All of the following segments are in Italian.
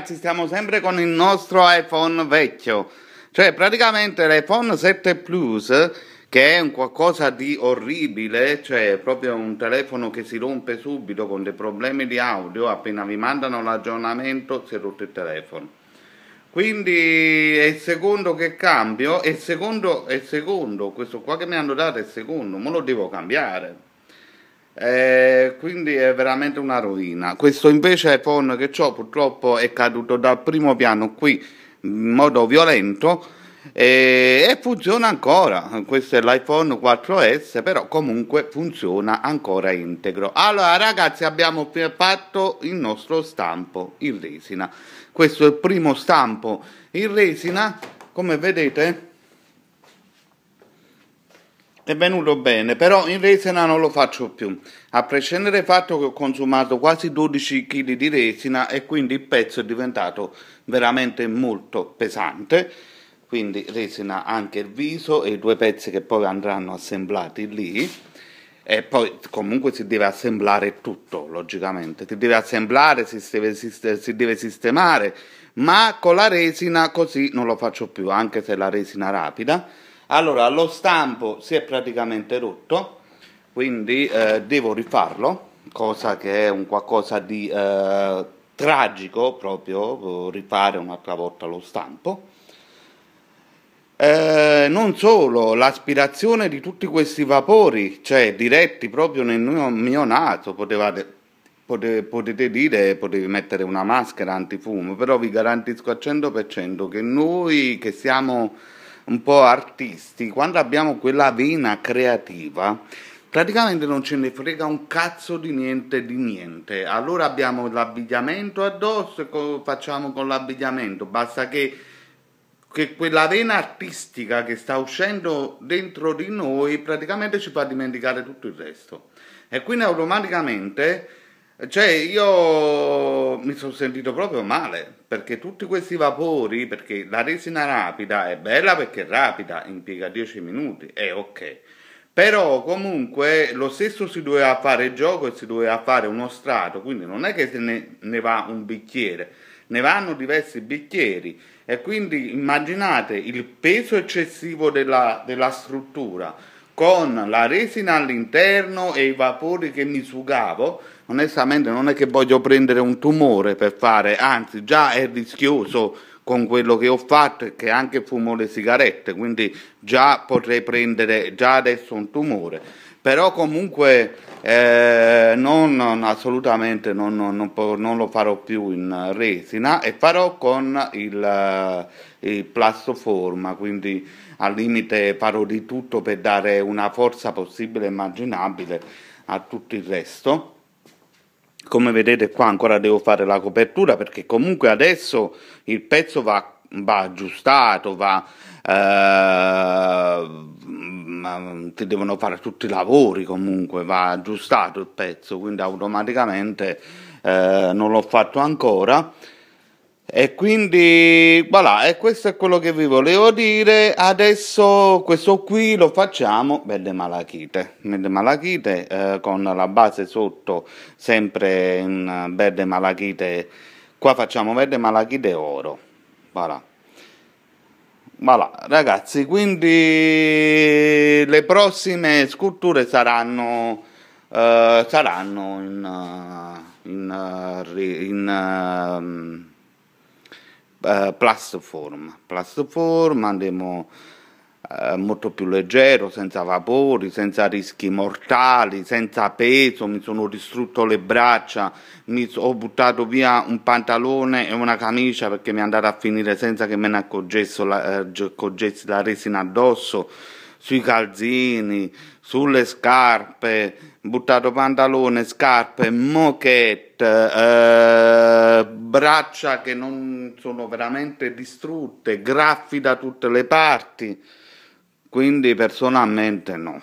ragazzi stiamo sempre con il nostro iPhone vecchio, cioè praticamente l'iPhone 7 Plus che è un qualcosa di orribile, cioè proprio un telefono che si rompe subito con dei problemi di audio, appena vi mandano l'aggiornamento si è rotto il telefono. Quindi è il secondo che cambio, è il secondo, è il secondo, questo qua che mi hanno dato è il secondo, ma lo devo cambiare. Eh, quindi è veramente una rovina. Questo invece iPhone che ho purtroppo è caduto dal primo piano qui in modo violento eh, e, funziona ancora. Questo è l'iPhone 4S, però comunque funziona ancora integro. Allora ragazzi abbiamo fatto il nostro stampo in resina. Questo è il primo stampo in resina, come vedete è venuto bene, però in resina non lo faccio più, a prescindere dal fatto che ho consumato quasi 12 kg di resina e quindi il pezzo è diventato veramente molto pesante, quindi resina anche il viso e i due pezzi che poi andranno assemblati lì e poi comunque si deve assemblare tutto, logicamente, si deve assemblare, si deve, si deve sistemare, ma con la resina così non lo faccio più, anche se la resina rapida allora, lo stampo si è praticamente rotto, quindi eh, devo rifarlo, cosa che è un qualcosa di eh, tragico proprio, rifare un'altra volta lo stampo. Eh, non solo, l'aspirazione di tutti questi vapori, cioè diretti proprio nel mio, mio naso, potevate potete dire, potevi mettere una maschera antifumo, però vi garantisco al 100% che noi che siamo un po' artisti, quando abbiamo quella vena creativa, praticamente non ce ne frega un cazzo di niente di niente. Allora abbiamo l'abbigliamento addosso e co- facciamo con l'abbigliamento, basta che che quella vena artistica che sta uscendo dentro di noi praticamente ci fa dimenticare tutto il resto. E quindi automaticamente cioè io mi sono sentito proprio male perché tutti questi vapori, perché la resina rapida è bella perché è rapida, impiega 10 minuti, è ok. Però comunque lo stesso si doveva fare gioco e si doveva fare uno strato, quindi non è che se ne, ne va un bicchiere, ne vanno diversi bicchieri e quindi immaginate il peso eccessivo della, della struttura con la resina all'interno e i vapori che mi sugavo, onestamente non è che voglio prendere un tumore per fare, anzi già è rischioso con quello che ho fatto che anche fumo le sigarette, quindi già potrei prendere già adesso un tumore però comunque eh, non, non, assolutamente non, non, lo farò più in resina e farò con il, eh, il plastoforma quindi al limite farò di tutto per dare una forza possibile e immaginabile a tutto il resto come vedete qua ancora devo fare la copertura perché comunque adesso il pezzo va, va aggiustato va eh, ti devono fare tutti i lavori comunque, va aggiustato il pezzo, quindi automaticamente eh, non l'ho fatto ancora. E quindi voilà, e questo è quello che vi volevo dire. Adesso questo qui lo facciamo verde malachite. Verde malachite eh, con la base sotto sempre in verde malachite. Qua facciamo verde malachite oro. Voilà. Voilà, ragazzi, quindi le prossime sculture saranno, uh, saranno in, eh, in, eh, in uh, uh, plus form. Plus form andremo eh, molto più leggero, senza vapori, senza rischi mortali, senza peso, mi sono distrutto le braccia, mi ho buttato via un pantalone e una camicia perché mi è andata a finire senza che me ne accorgessi la, eh, la resina addosso, sui calzini, sulle scarpe, buttato pantalone, scarpe, moquette, eh, braccia che non sono veramente distrutte, graffi da tutte le parti. Quindi personalmente no,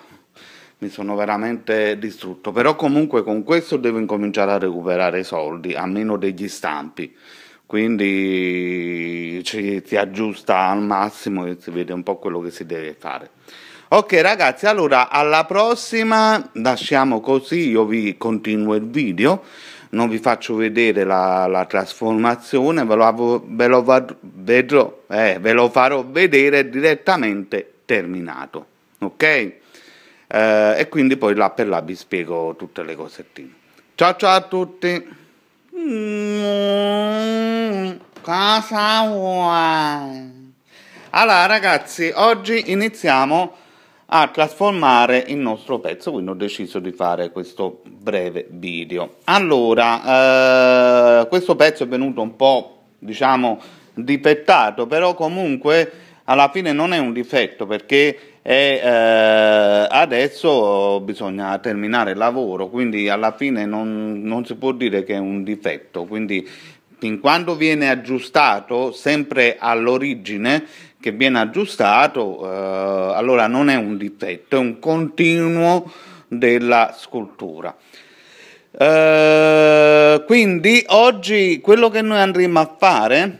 mi sono veramente distrutto. Però comunque con questo devo incominciare a recuperare i soldi, almeno degli stampi. Quindi ci, si aggiusta al massimo e si vede un po' quello che si deve fare. Ok ragazzi, allora alla prossima, lasciamo così, io vi continuo il video, non vi faccio vedere la, la trasformazione, ve lo, ve lo, vedrò, eh, ve lo farò vedere direttamente terminato. Ok? Eh, e quindi poi là per là vi spiego tutte le cosettine. Ciao ciao a tutti! Mm, cosa vuoi? Allora ragazzi, oggi iniziamo a trasformare il nostro pezzo, quindi ho deciso di fare questo breve video. Allora, eh, questo pezzo è venuto un po', diciamo, difettato, però comunque alla fine non è un difetto perché è, eh, adesso bisogna terminare il lavoro, quindi alla fine non, non si può dire che è un difetto, quindi fin quando viene aggiustato sempre all'origine che viene aggiustato, eh, allora non è un difetto, è un continuo della scultura. Eh, quindi oggi quello che noi andremo a fare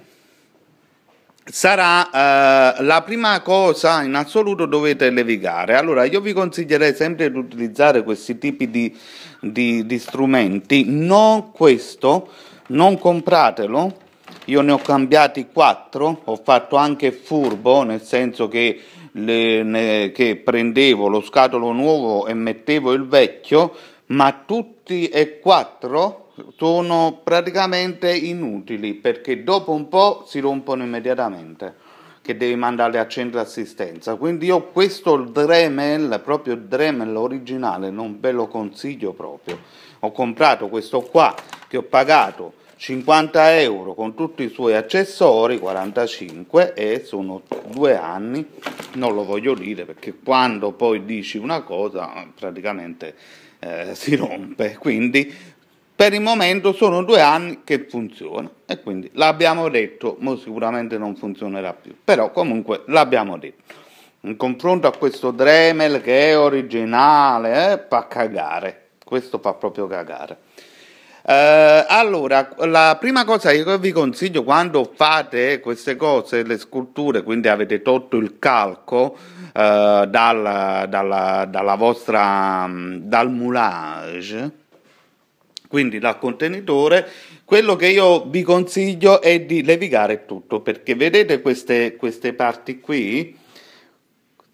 sarà eh, la prima cosa in assoluto dovete levigare. Allora io vi consiglierei sempre di utilizzare questi tipi di, di, di strumenti, non questo, non compratelo. Io ne ho cambiati 4, ho fatto anche furbo, nel senso che le, ne, che prendevo lo scatolo nuovo e mettevo il vecchio, ma tutti e quattro sono praticamente inutili perché dopo un po' si rompono immediatamente che devi mandarli a centro assistenza quindi io questo Dremel proprio Dremel originale non ve lo consiglio proprio ho comprato questo qua che ho pagato 50 euro con tutti i suoi accessori 45 e sono due anni non lo voglio dire perché quando poi dici una cosa praticamente eh, si rompe quindi per il momento sono due anni che funziona e quindi l'abbiamo detto, ma sicuramente non funzionerà più, però comunque l'abbiamo detto. In confronto a questo Dremel che è originale, eh, fa cagare, questo fa proprio cagare. Eh, allora, la prima cosa che vi consiglio quando fate queste cose, le sculture, quindi avete tolto il calco eh, dal, dalla, dalla vostra, mm, dal moulage, quindi dal contenitore, quello che io vi consiglio è di levigare tutto perché vedete queste, queste parti qui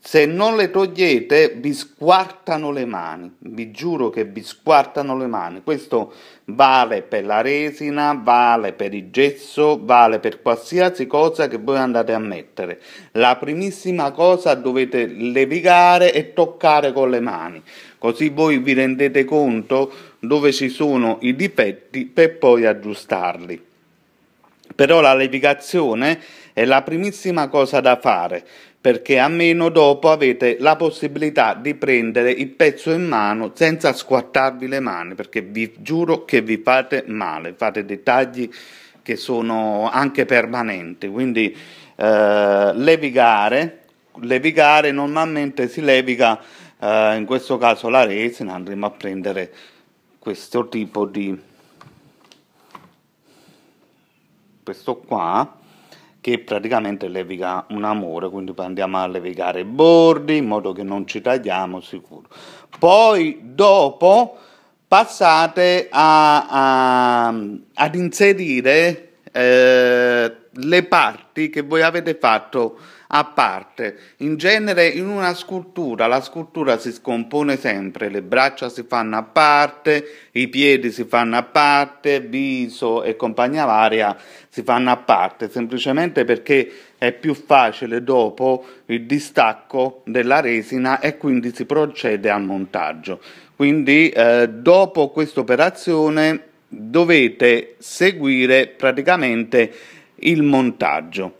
se non le togliete vi squartano le mani, vi giuro che vi squartano le mani. Questo vale per la resina, vale per il gesso, vale per qualsiasi cosa che voi andate a mettere. La primissima cosa dovete levigare e toccare con le mani, così voi vi rendete conto dove ci sono i difetti per poi aggiustarli. Però la levigazione è la primissima cosa da fare perché almeno dopo avete la possibilità di prendere il pezzo in mano senza squattarvi le mani, perché vi giuro che vi fate male, fate dei tagli che sono anche permanenti, quindi eh, levigare, levigare normalmente si leviga eh, in questo caso la resina, andremo a prendere questo tipo di questo qua che praticamente leviga un amore, quindi andiamo a levigare i bordi in modo che non ci tagliamo sicuro. Poi dopo passate a, a, ad inserire eh, le parti che voi avete fatto a parte. In genere in una scultura, la scultura si scompone sempre, le braccia si fanno a parte, i piedi si fanno a parte, viso e compagnia varia si fanno a parte, semplicemente perché è più facile dopo il distacco della resina e quindi si procede al montaggio. Quindi eh, dopo questa operazione dovete seguire praticamente il montaggio.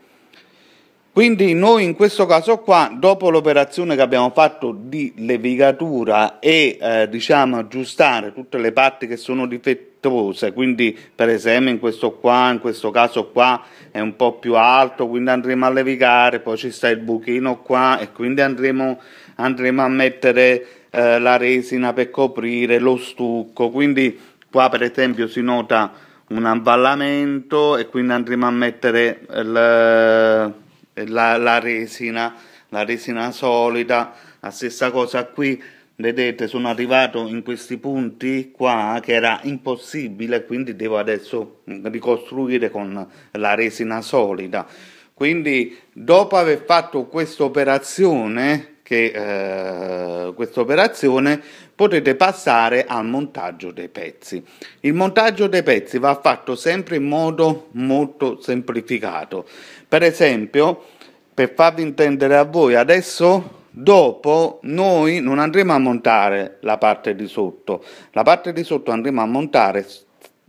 Quindi noi in questo caso qua, dopo l'operazione che abbiamo fatto di levigatura e eh, diciamo aggiustare tutte le parti che sono difettose, quindi per esempio in questo qua, in questo caso qua è un po' più alto, quindi andremo a levigare, poi ci sta il buchino qua e quindi andremo, andremo a mettere eh, la resina per coprire lo stucco, quindi qua per esempio si nota un avvallamento e quindi andremo a mettere la, eh, la, la resina, la resina solida, la stessa cosa qui vedete sono arrivato in questi punti qua che era impossibile quindi devo adesso ricostruire con la resina solida quindi dopo aver fatto questa operazione che eh, questa operazione potete passare al montaggio dei pezzi. Il montaggio dei pezzi va fatto sempre in modo molto semplificato. Per esempio, per farvi intendere a voi, adesso dopo noi non andremo a montare la parte di sotto, la parte di sotto andremo a montare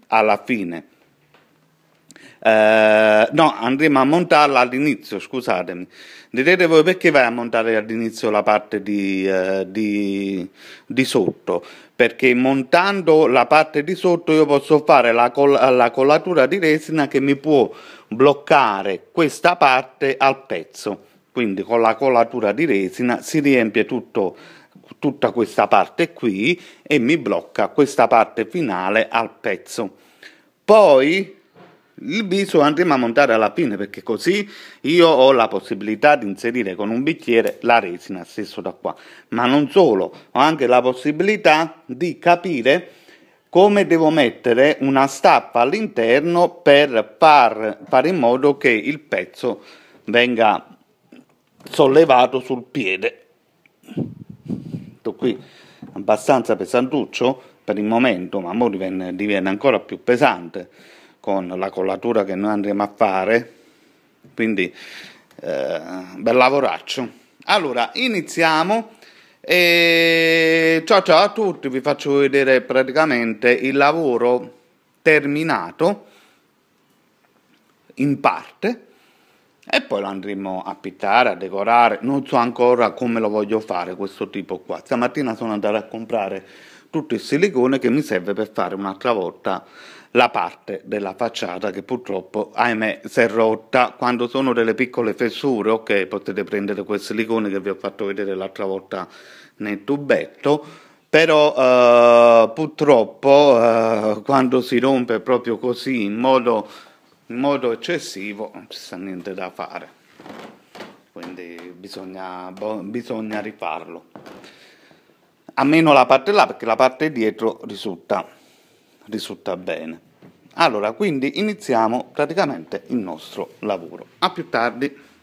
alla fine eh, no, andremo a montarla all'inizio, scusatemi. Direte voi perché vai a montare all'inizio la parte di, eh, di, di sotto? Perché montando la parte di sotto io posso fare la, col- la collatura di resina che mi può bloccare questa parte al pezzo. Quindi con la collatura di resina si riempie tutto tutta questa parte qui e mi blocca questa parte finale al pezzo. Poi il viso andremo a montare alla fine perché così io ho la possibilità di inserire con un bicchiere la resina stesso da qua ma non solo ho anche la possibilità di capire come devo mettere una stappa all'interno per far, fare in modo che il pezzo venga sollevato sul piede tutto qui abbastanza pesantuccio per il momento ma ora divenne, divenne ancora più pesante con la collatura che noi andremo a fare, quindi eh, bel lavoraccio. Allora, iniziamo. E ciao ciao a tutti, vi faccio vedere praticamente il lavoro terminato in parte e poi lo andremo a pittare, a decorare, non so ancora come lo voglio fare questo tipo qua. Stamattina sono andato a comprare tutto il silicone che mi serve per fare un'altra volta la parte della facciata che purtroppo, ahimè, si è rotta. Quando sono delle piccole fessure, ok, potete prendere quel silicone che vi ho fatto vedere l'altra volta nel tubetto. Però eh, purtroppo eh, quando si rompe proprio così in modo, in modo eccessivo non ci sta niente da fare, quindi bisogna, bisogna rifarlo a meno la parte là perché la parte dietro risulta, risulta bene. Allora, quindi iniziamo praticamente il nostro lavoro. A più tardi.